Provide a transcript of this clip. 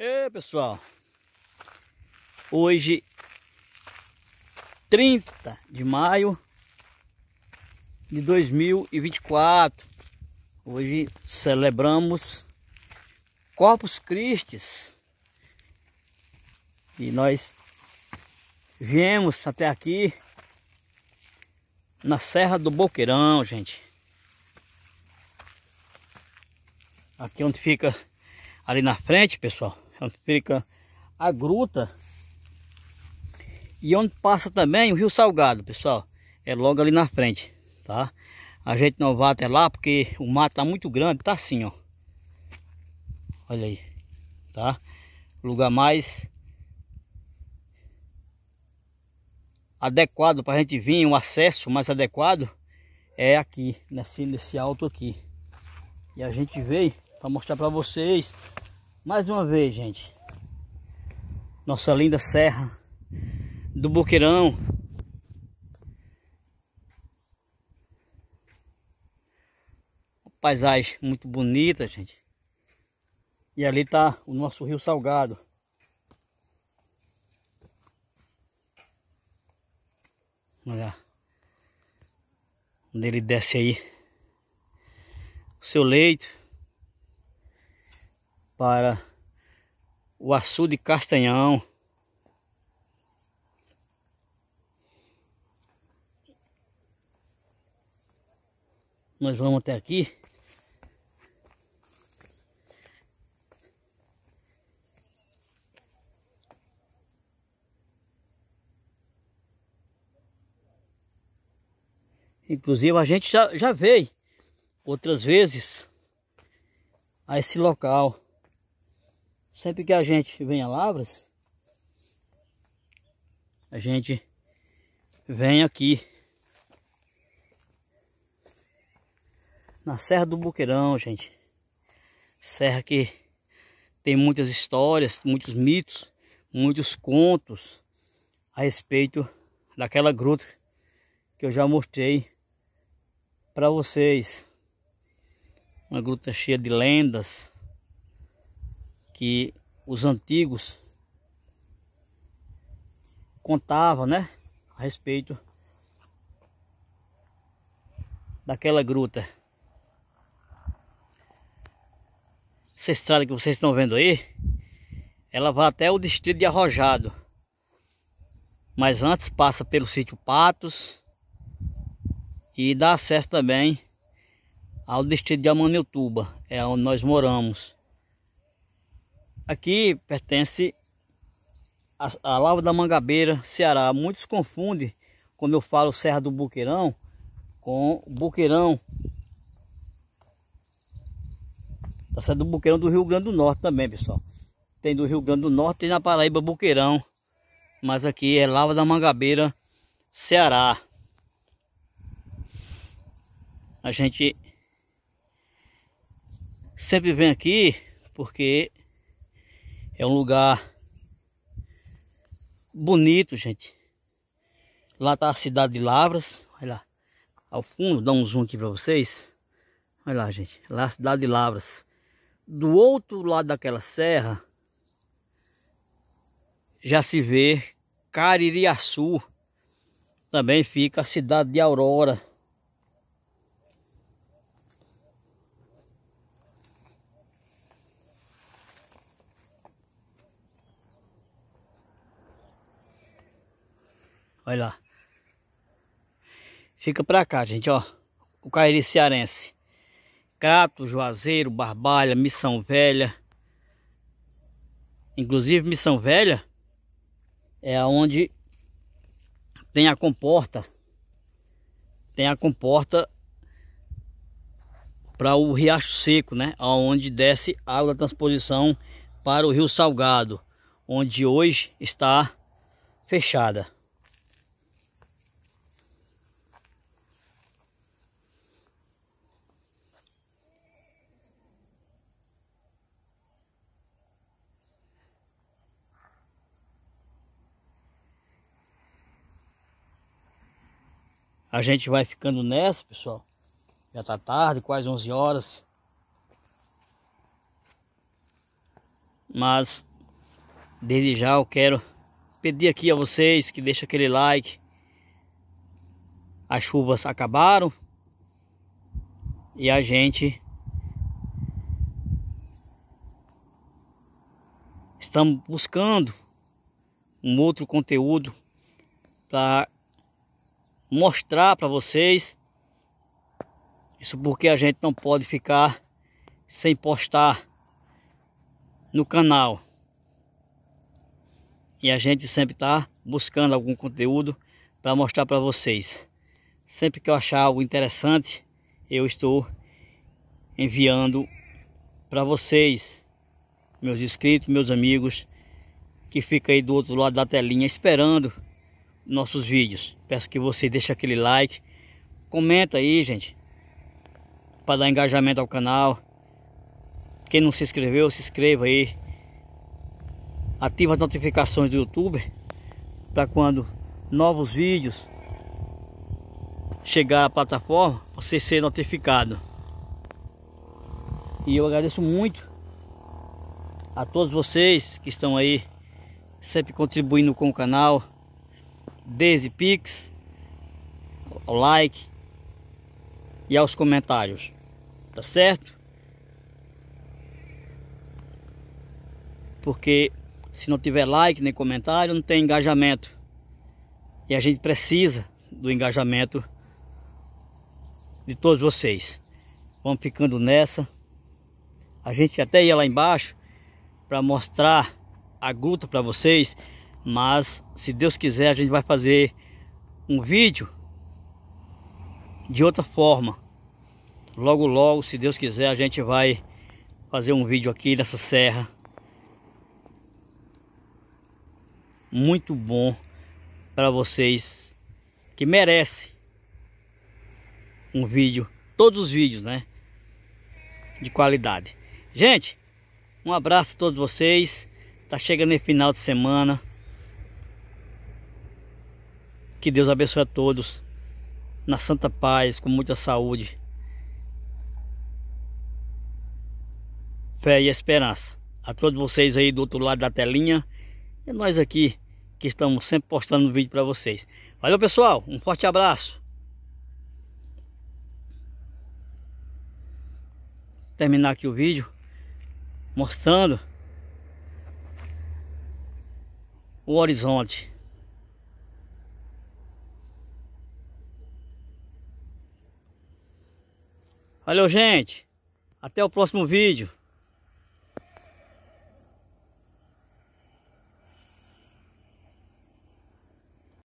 E pessoal, hoje 30 de maio de 2024, hoje celebramos Corpus Christi e nós viemos até aqui na Serra do Boqueirão, gente. Aqui onde fica ali na frente, pessoal ela fica a gruta e onde passa também o Rio Salgado, pessoal, é logo ali na frente, tá? A gente não vai até lá porque o mato tá muito grande, tá assim, ó. Olha aí, tá? Lugar mais adequado para a gente vir, um acesso mais adequado é aqui, nesse, nesse alto aqui. E a gente veio para mostrar para vocês mais uma vez, gente. Nossa linda serra do Boqueirão. Paisagem muito bonita, gente. E ali tá o nosso rio salgado. Olha. Onde ele desce aí. O seu leito para o açude Castanhão. Nós vamos até aqui. Inclusive a gente já, já veio outras vezes a esse local sempre que a gente vem a Lavras, a gente vem aqui na Serra do Boqueirão, gente. Serra que tem muitas histórias, muitos mitos, muitos contos a respeito daquela gruta que eu já mostrei para vocês. Uma gruta cheia de lendas, que os antigos contavam, né? A respeito daquela gruta. Essa estrada que vocês estão vendo aí, ela vai até o distrito de Arrojado. Mas antes passa pelo sítio Patos e dá acesso também ao distrito de Amaniltuba, é onde nós moramos. Aqui pertence a, a Lava da Mangabeira, Ceará. Muitos confundem quando eu falo Serra do Buqueirão com Buqueirão da Serra do Buqueirão do Rio Grande do Norte também, pessoal. Tem do Rio Grande do Norte, tem na Paraíba Buqueirão, mas aqui é Lava da Mangabeira, Ceará. A gente sempre vem aqui porque é um lugar bonito, gente. Lá tá a cidade de Lavras. Olha lá. Ao fundo, dá um zoom aqui para vocês. Olha lá, gente. Lá é a cidade de Lavras. Do outro lado daquela serra, já se vê Caririaçu. Também fica a cidade de Aurora. Olha lá. Fica pra cá, gente, ó. O Cariri Cearense. Crato, Juazeiro, Barbalha, Missão Velha. Inclusive, Missão Velha é onde tem a comporta. Tem a comporta para o Riacho Seco, né? Aonde desce água da transposição para o Rio Salgado, onde hoje está fechada. A gente vai ficando nessa, pessoal. Já tá tarde, quase 11 horas. Mas desde já eu quero pedir aqui a vocês que deixem aquele like. As chuvas acabaram e a gente estamos buscando um outro conteúdo para mostrar para vocês. Isso porque a gente não pode ficar sem postar no canal. E a gente sempre está buscando algum conteúdo para mostrar para vocês. Sempre que eu achar algo interessante, eu estou enviando para vocês, meus inscritos, meus amigos, que fica aí do outro lado da telinha esperando nossos vídeos. Peço que você deixe aquele like, comenta aí, gente, para dar engajamento ao canal. Quem não se inscreveu, se inscreva aí. Ativa as notificações do YouTube para quando novos vídeos chegar à plataforma, você ser notificado. E eu agradeço muito a todos vocês que estão aí sempre contribuindo com o canal Daisy Pix, ao like e aos comentários. Tá certo? Porque se não tiver like nem comentário, não tem engajamento. E a gente precisa do engajamento de todos vocês. Vamos ficando nessa. A gente até ia lá embaixo para mostrar a gruta para vocês mas, se Deus quiser, a gente vai fazer um vídeo de outra forma. Logo, logo, se Deus quiser, a gente vai fazer um vídeo aqui nessa serra. Muito bom para vocês que merece um vídeo, todos os vídeos, né? De qualidade. Gente, um abraço a todos vocês. Tá chegando aí final de semana. Que Deus abençoe a todos na santa paz, com muita saúde, fé e esperança. A todos vocês aí do outro lado da telinha e nós aqui que estamos sempre postando vídeo para vocês. Valeu, pessoal. Um forte abraço. Terminar aqui o vídeo mostrando o horizonte. Valeu, gente. Até o próximo vídeo.